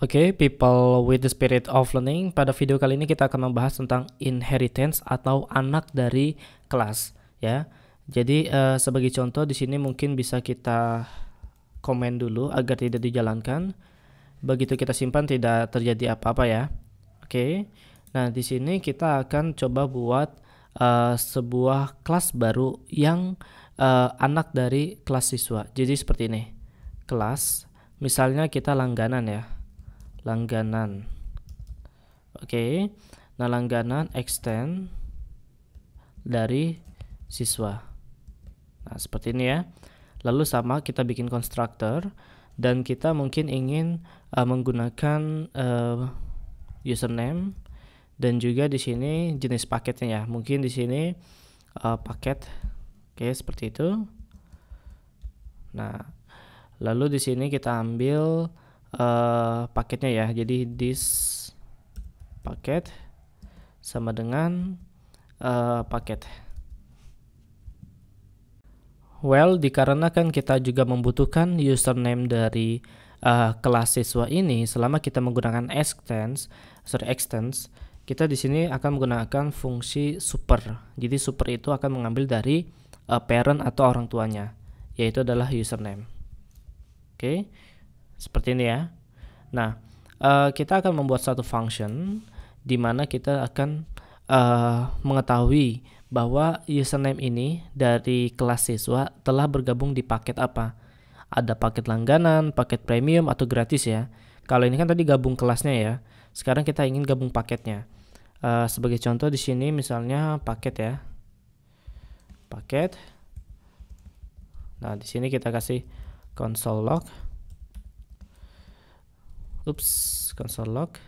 Oke, okay, people with the spirit of learning, pada video kali ini kita akan membahas tentang inheritance atau anak dari kelas, ya. Jadi uh, sebagai contoh di sini mungkin bisa kita komen dulu agar tidak dijalankan. Begitu kita simpan tidak terjadi apa-apa ya. Oke. Okay. Nah, di sini kita akan coba buat uh, sebuah kelas baru yang uh, anak dari kelas siswa. Jadi seperti ini. Kelas misalnya kita langganan ya langganan oke okay. nah langganan extend dari siswa nah seperti ini ya lalu sama kita bikin constructor dan kita mungkin ingin uh, menggunakan uh, username dan juga di sini jenis paketnya ya mungkin di sini uh, paket oke okay, seperti itu nah lalu di sini kita ambil uh, paketnya ya jadi this paket sama dengan uh, paket well dikarenakan kita juga membutuhkan username dari uh, kelas siswa ini selama kita menggunakan extends sorry extends kita di sini akan menggunakan fungsi super. Jadi super itu akan mengambil dari uh, parent atau orang tuanya, yaitu adalah username. Oke. Okay. Seperti ini ya. Nah, uh, kita akan membuat satu function di mana kita akan uh, mengetahui bahwa username ini dari kelas siswa telah bergabung di paket apa. Ada paket langganan, paket premium, atau gratis ya. Kalau ini kan tadi gabung kelasnya ya. Sekarang kita ingin gabung paketnya. Uh, sebagai contoh di sini misalnya paket ya. Paket. Nah, di sini kita kasih console log. Ups, console log. Oke,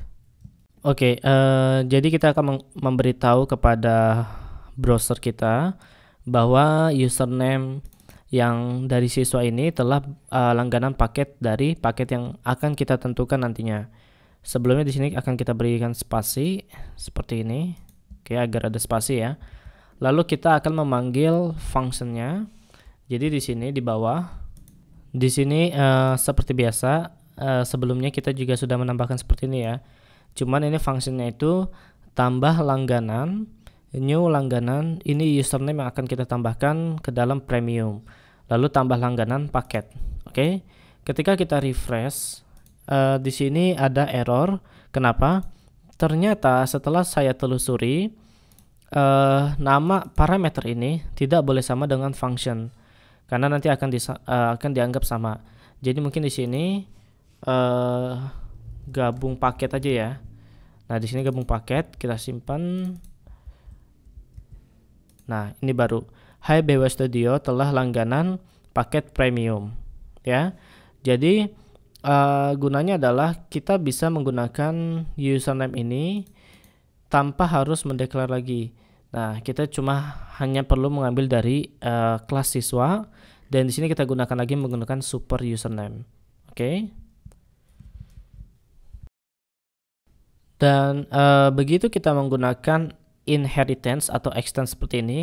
okay, uh, eh, jadi kita akan memberitahu kepada browser kita bahwa username yang dari siswa ini telah uh, langganan paket dari paket yang akan kita tentukan nantinya. Sebelumnya di sini akan kita berikan spasi seperti ini, oke okay, agar ada spasi ya. Lalu kita akan memanggil functionnya. Jadi di sini di bawah, di sini uh, seperti biasa uh, sebelumnya kita juga sudah menambahkan seperti ini ya. Cuman ini fungsinya itu tambah langganan, new langganan, ini username yang akan kita tambahkan ke dalam premium. Lalu tambah langganan paket. Oke. Okay? Ketika kita refresh, uh, di sini ada error. Kenapa? Ternyata setelah saya telusuri uh, nama parameter ini tidak boleh sama dengan function karena nanti akan uh, akan dianggap sama. Jadi mungkin di sini uh, gabung paket aja ya. Nah, di sini gabung paket, kita simpan. Nah, ini baru. Hai BW Studio telah langganan paket premium ya. Jadi uh, gunanya adalah kita bisa menggunakan username ini tanpa harus mendeklar lagi. Nah, kita cuma hanya perlu mengambil dari uh, kelas siswa dan di sini kita gunakan lagi menggunakan super username. Oke. Okay? Dan uh, begitu kita menggunakan inheritance atau extend seperti ini,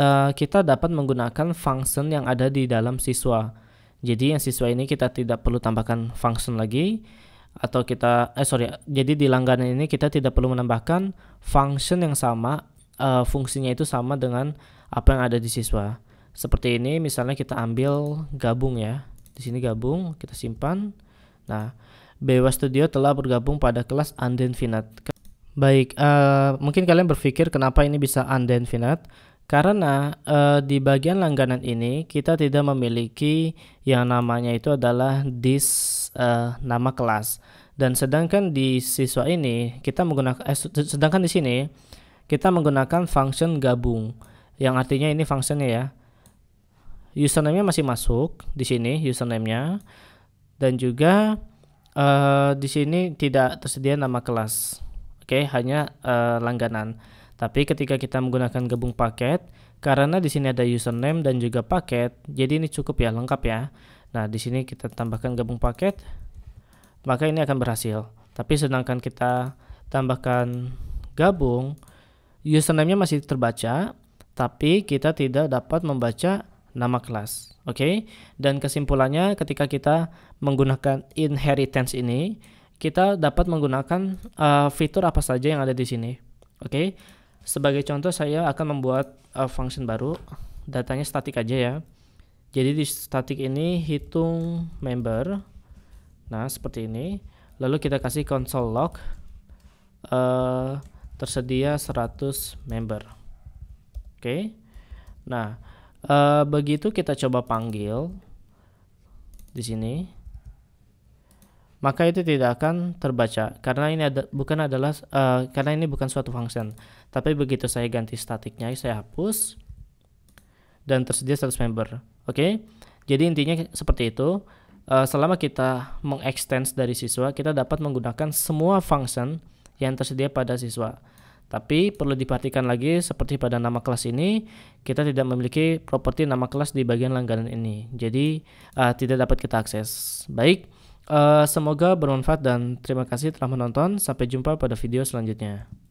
uh, kita dapat menggunakan function yang ada di dalam siswa. Jadi yang siswa ini kita tidak perlu tambahkan function lagi atau kita eh sorry jadi di langganan ini kita tidak perlu menambahkan function yang sama uh, fungsinya itu sama dengan apa yang ada di siswa seperti ini misalnya kita ambil gabung ya di sini gabung kita simpan Nah, Bewa Studio telah bergabung pada kelas Anden Finat. Baik, uh, mungkin kalian berpikir kenapa ini bisa Anden Finat? Karena uh, di bagian langganan ini kita tidak memiliki yang namanya itu adalah this uh, eh, nama kelas. Dan sedangkan di siswa ini kita menggunakan eh, sedangkan di sini kita menggunakan function gabung yang artinya ini functionnya ya username masih masuk di sini username dan juga uh, di sini tidak tersedia nama kelas. Oke, okay, hanya uh, langganan. Tapi ketika kita menggunakan gabung paket, karena di sini ada username dan juga paket, jadi ini cukup ya lengkap ya. Nah, di sini kita tambahkan gabung paket, maka ini akan berhasil. Tapi sedangkan kita tambahkan gabung, username-nya masih terbaca, tapi kita tidak dapat membaca nama kelas. Oke, okay? dan kesimpulannya, ketika kita menggunakan inheritance ini, kita dapat menggunakan uh, fitur apa saja yang ada di sini. Oke, okay? sebagai contoh, saya akan membuat uh, function baru, datanya statik aja ya. Jadi, di statik ini hitung member, nah seperti ini, lalu kita kasih console log. Uh, tersedia 100 member. Oke. Okay? Nah, Uh, begitu kita coba panggil di sini, maka itu tidak akan terbaca karena ini ada, bukan adalah uh, karena ini bukan suatu function. Tapi begitu saya ganti statiknya, saya hapus dan tersedia status member. Oke. Okay? Jadi intinya seperti itu. Uh, selama kita mengextend dari siswa, kita dapat menggunakan semua function yang tersedia pada siswa. Tapi perlu diperhatikan lagi seperti pada nama kelas ini, kita tidak memiliki properti nama kelas di bagian langganan ini. Jadi uh, tidak dapat kita akses. Baik, uh, semoga bermanfaat dan terima kasih telah menonton. Sampai jumpa pada video selanjutnya.